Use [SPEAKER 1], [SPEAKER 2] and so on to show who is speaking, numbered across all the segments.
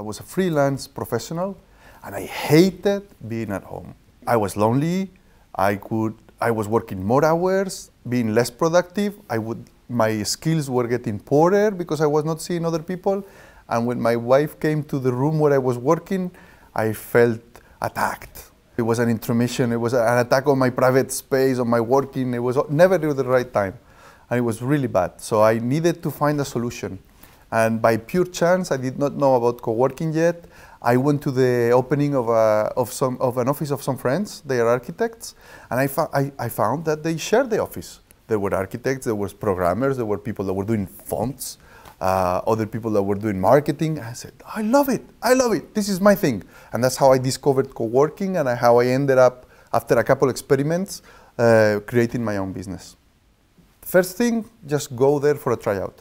[SPEAKER 1] I was a freelance professional, and I hated being at home. I was lonely. I could. I was working more hours, being less productive. I would. My skills were getting poorer because I was not seeing other people. And when my wife came to the room where I was working, I felt attacked. It was an intermission. It was an attack on my private space, on my working. It was never the right time, and it was really bad. So I needed to find a solution. And by pure chance, I did not know about co-working yet. I went to the opening of, a, uh, of, some, of an office of some friends, they are architects, and I, I, I found that they shared the office. There were architects, there were programmers, there were people that were doing fonts, uh, other people that were doing marketing. I said, I love it, I love it, this is my thing. And that's how I discovered co-working and how I ended up, after a couple experiments, uh, creating my own business. First thing, just go there for a tryout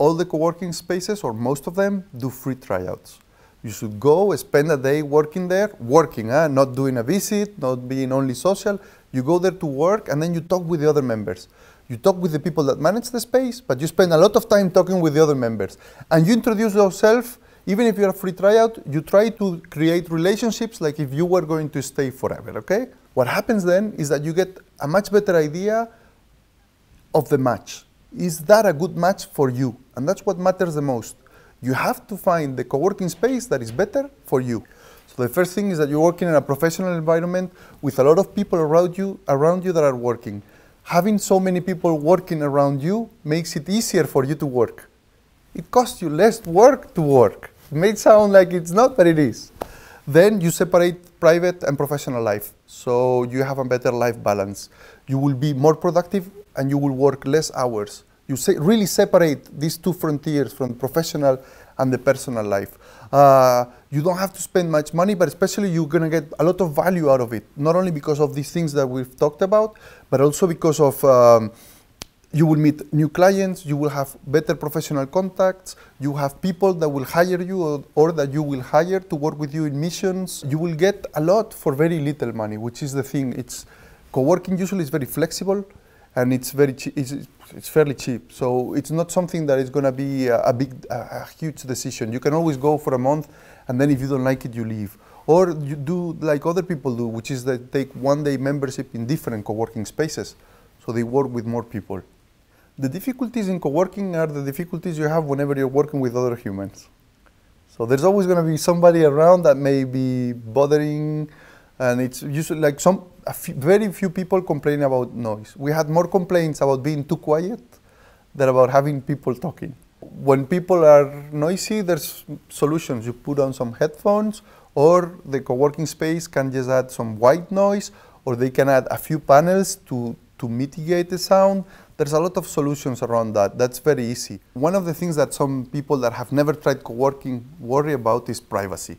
[SPEAKER 1] all the co-working spaces, or most of them, do free tryouts. You should go, spend a day working there, working, eh? not doing a visit, not being only social. You go there to work, and then you talk with the other members. You talk with the people that manage the space, but you spend a lot of time talking with the other members. And you introduce yourself, even if you're a free tryout, you try to create relationships like if you were going to stay forever, okay? What happens then is that you get a much better idea of the match is that a good match for you? And that's what matters the most. You have to find the co-working space that is better for you. So the first thing is that you're working in a professional environment with a lot of people around you, around you that are working. Having so many people working around you makes it easier for you to work. It costs you less work to work. It may sound like it's not, but it is. Then you separate private and professional life. So you have a better life balance. You will be more productive and you will work less hours. You really separate these two frontiers from professional and the personal life. Uh, you don't have to spend much money, but especially you're going to get a lot of value out of it, not only because of these things that we've talked about, but also because of um, you will meet new clients, you will have better professional contacts, you have people that will hire you or, or, that you will hire to work with you in missions. You will get a lot for very little money, which is the thing. It's co-working usually is very flexible and it's very it's, it's fairly cheap. So it's not something that is going to be a, a big, a, a, huge decision. You can always go for a month, and then if you don't like it, you leave. Or you do like other people do, which is they take one day membership in different co-working spaces, so they work with more people. The difficulties in co-working are the difficulties you have whenever you're working with other humans. So there's always going to be somebody around that may be bothering and it's usually like some very few people complain about noise. We had more complaints about being too quiet than about having people talking. When people are noisy, there's solutions. You put on some headphones, or the co-working space can just add some white noise, or they can add a few panels to to mitigate the sound. There's a lot of solutions around that. That's very easy. One of the things that some people that have never tried co-working worry about is privacy.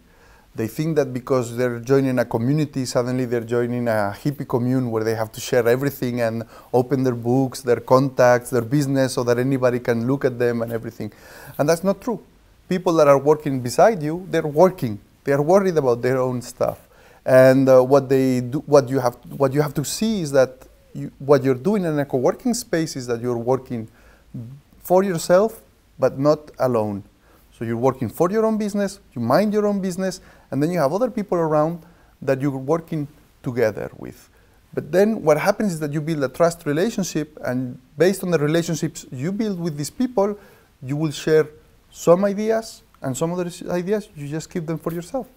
[SPEAKER 1] They think that because they're joining a community, suddenly they're joining a hippie commune where they have to share everything and open their books, their contacts, their business, so that anybody can look at them and everything. And that's not true. People that are working beside you, they're working. They're worried about their own stuff. And uh, what, they do, what, you have, what you have to see is that you, what you're doing in a co working space is that you're working for yourself, but not alone. So you're working for your own business, you mind your own business, and then you have other people around that you're working together with. But then what happens is that you build a trust relationship, and based on the relationships you build with these people, you will share some ideas, and some other ideas you just keep them for yourself.